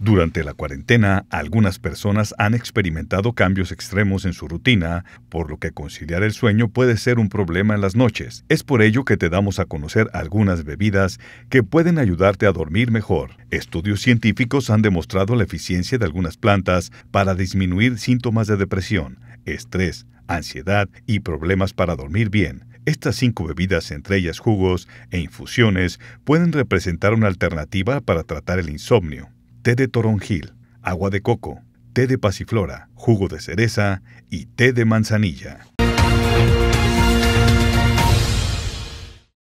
Durante la cuarentena, algunas personas han experimentado cambios extremos en su rutina, por lo que conciliar el sueño puede ser un problema en las noches. Es por ello que te damos a conocer algunas bebidas que pueden ayudarte a dormir mejor. Estudios científicos han demostrado la eficiencia de algunas plantas para disminuir síntomas de depresión, estrés, ansiedad y problemas para dormir bien. Estas cinco bebidas, entre ellas jugos e infusiones, pueden representar una alternativa para tratar el insomnio té de toronjil, agua de coco, té de pasiflora, jugo de cereza y té de manzanilla.